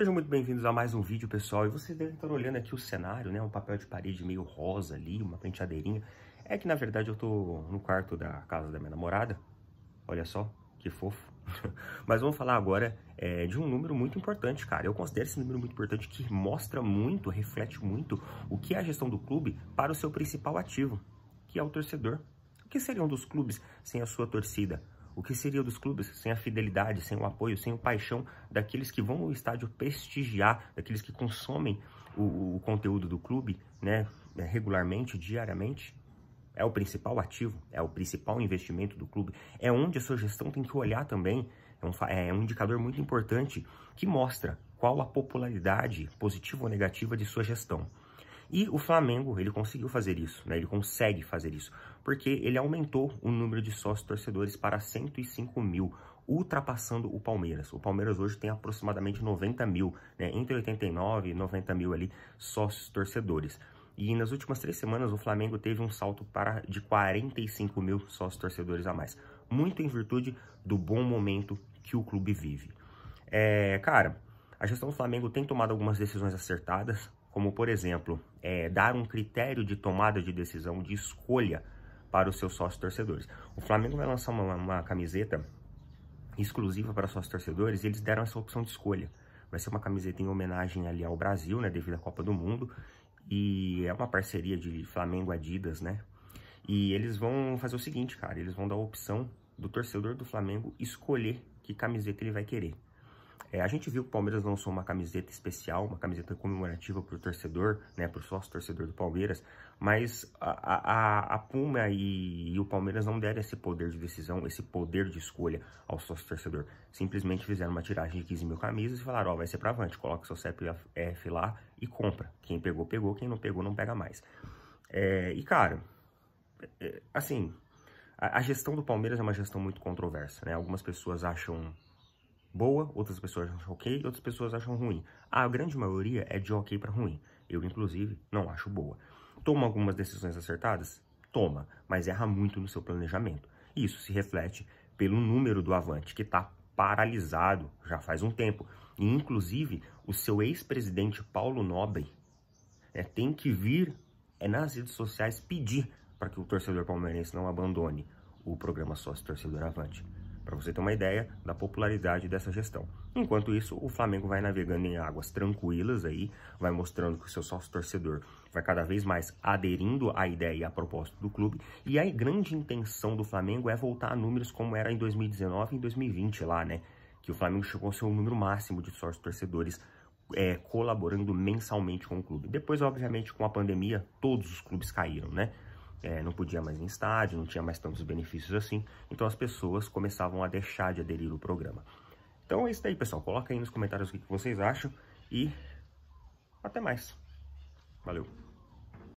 Sejam muito bem-vindos a mais um vídeo, pessoal. E vocês devem estar olhando aqui o cenário, né? Um papel de parede meio rosa ali, uma penteadeirinha. É que, na verdade, eu tô no quarto da casa da minha namorada. Olha só, que fofo. Mas vamos falar agora é, de um número muito importante, cara. Eu considero esse número muito importante que mostra muito, reflete muito o que é a gestão do clube para o seu principal ativo, que é o torcedor. O que seria um dos clubes sem a sua torcida? O que seria dos clubes sem a fidelidade, sem o apoio, sem o paixão daqueles que vão ao estádio prestigiar, daqueles que consomem o, o conteúdo do clube né, é, regularmente, diariamente? É o principal ativo, é o principal investimento do clube, é onde a sua gestão tem que olhar também. É um, é um indicador muito importante que mostra qual a popularidade, positiva ou negativa, de sua gestão. E o Flamengo, ele conseguiu fazer isso, né? ele consegue fazer isso, porque ele aumentou o número de sócios torcedores para 105 mil, ultrapassando o Palmeiras. O Palmeiras hoje tem aproximadamente 90 mil, né? entre 89 e 90 mil ali, sócios torcedores. E nas últimas três semanas o Flamengo teve um salto para de 45 mil sócios torcedores a mais. Muito em virtude do bom momento que o clube vive. É, cara, a gestão do Flamengo tem tomado algumas decisões acertadas, como por exemplo, é, dar um critério de tomada de decisão, de escolha para os seus sócios torcedores. O Flamengo vai lançar uma, uma camiseta exclusiva para sócios torcedores e eles deram essa opção de escolha. Vai ser uma camiseta em homenagem ali ao Brasil, né, devido à Copa do Mundo, e é uma parceria de Flamengo Adidas, né? E eles vão fazer o seguinte, cara, eles vão dar a opção do torcedor do Flamengo escolher que camiseta ele vai querer. É, a gente viu que o Palmeiras lançou uma camiseta especial, uma camiseta comemorativa para o torcedor, né, para o sócio torcedor do Palmeiras, mas a, a, a Puma e, e, o Palmeiras não deram esse poder de decisão, esse poder de escolha ao sócio torcedor. Simplesmente fizeram uma tiragem de 15 mil camisas e falaram: ó, oh, vai ser para avante, coloca seu CPF lá e compra. Quem pegou, pegou, quem não pegou, não pega mais. É, e cara, é, assim, a, a gestão do Palmeiras é uma gestão muito controversa, né? Algumas pessoas acham boa, outras pessoas acham ok, outras pessoas acham ruim. A grande maioria é de ok para ruim. Eu, inclusive, não acho boa. Toma algumas decisões acertadas? Toma, mas erra muito no seu planejamento. Isso se reflete pelo número do Avante, que está paralisado já faz um tempo. E, inclusive, o seu ex-presidente Paulo Nobre né, tem que vir é, nas redes sociais pedir para que o torcedor palmeirense não abandone o programa Sócio Torcedor Avante para você ter uma ideia da popularidade dessa gestão. Enquanto isso, o Flamengo vai navegando em águas tranquilas aí, vai mostrando que o seu sócio torcedor vai cada vez mais aderindo à ideia e à proposta do clube, e a grande intenção do Flamengo é voltar a números como era em 2019 e 2020 lá, né? Que o Flamengo chegou ao seu número máximo de sócios torcedores é, colaborando mensalmente com o clube. Depois, obviamente, com a pandemia, todos os clubes caíram, né? é, não podia mais ir em estádio, não tinha mais tantos benefícios assim, então as pessoas começavam a deixar de aderir ao programa. Então é isso aí, pessoal. Coloca aí nos comentários o que vocês acham e até mais. Valeu!